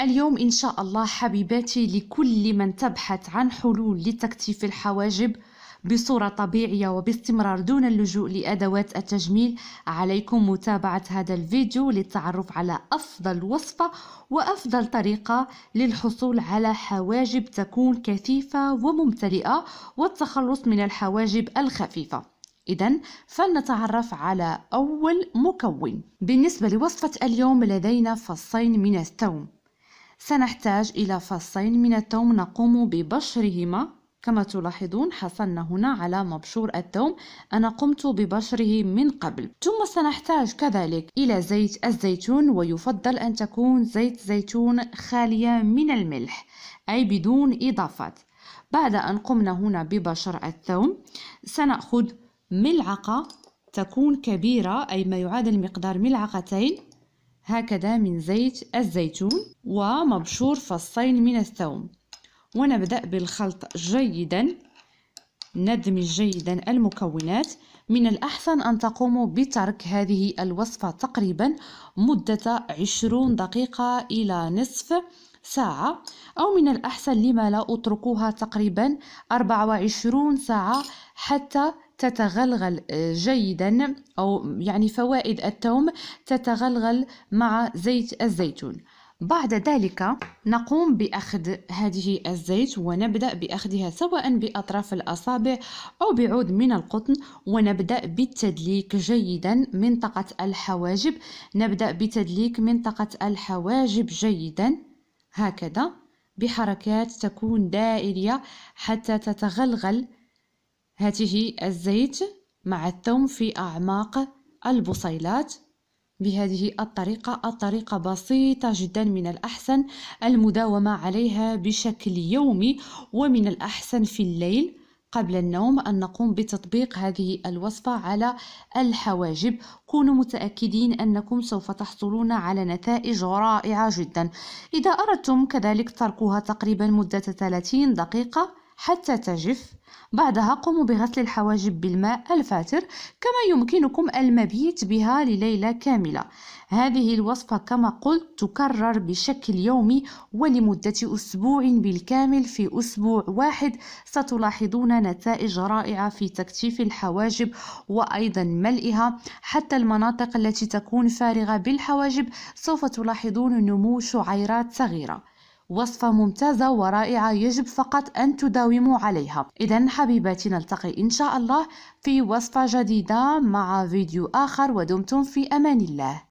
اليوم إن شاء الله حبيباتي لكل من تبحث عن حلول لتكثيف الحواجب بصورة طبيعية وباستمرار دون اللجوء لأدوات التجميل عليكم متابعة هذا الفيديو للتعرف على أفضل وصفة وأفضل طريقة للحصول على حواجب تكون كثيفة وممتلئة والتخلص من الحواجب الخفيفة إذا فلنتعرف على أول مكون بالنسبة لوصفة اليوم لدينا فصين من الثوم سنحتاج إلى فصين من التوم نقوم ببشرهما كما تلاحظون حصلنا هنا على مبشور الثوم أنا قمت ببشره من قبل ثم سنحتاج كذلك إلى زيت الزيتون ويفضل أن تكون زيت زيتون خالية من الملح أي بدون إضافات بعد أن قمنا هنا ببشر الثوم سنأخذ ملعقة تكون كبيرة أي ما يعادل مقدار ملعقتين هكذا من زيت الزيتون ومبشور فصين من الثوم ونبدأ بالخلط جيدا ندمج جيدا المكونات من الأحسن أن تقوموا بترك هذه الوصفة تقريبا مدة 20 دقيقة إلى نصف ساعة أو من الأحسن لما لا أتركوها تقريبا 24 ساعة حتى تتغلغل آه، جيدا أو يعني فوائد التوم تتغلغل مع زيت الزيتون بعد ذلك نقوم بأخذ هذه الزيت ونبدأ بأخذها سواء بأطراف الأصابع أو بعود من القطن ونبدأ بالتدليك جيدا منطقة الحواجب نبدأ بتدليك منطقة الحواجب جيدا هكذا بحركات تكون دائرية حتى تتغلغل هاته الزيت مع الثوم في أعماق البصيلات بهذه الطريقة الطريقة بسيطة جدا من الأحسن المداومة عليها بشكل يومي ومن الأحسن في الليل قبل النوم أن نقوم بتطبيق هذه الوصفة على الحواجب كونوا متأكدين أنكم سوف تحصلون على نتائج رائعة جدا إذا أردتم كذلك تركوها تقريبا مدة 30 دقيقة حتى تجف بعدها قوموا بغسل الحواجب بالماء الفاتر كما يمكنكم المبيت بها لليلة كاملة هذه الوصفة كما قلت تكرر بشكل يومي ولمدة أسبوع بالكامل في أسبوع واحد ستلاحظون نتائج رائعة في تكتيف الحواجب وأيضا ملئها حتى المناطق التي تكون فارغة بالحواجب سوف تلاحظون نمو شعيرات صغيرة وصفة ممتازة ورائعة يجب فقط أن تداوموا عليها إذا حبيباتي نلتقي إن شاء الله في وصفة جديدة مع فيديو آخر ودمتم في أمان الله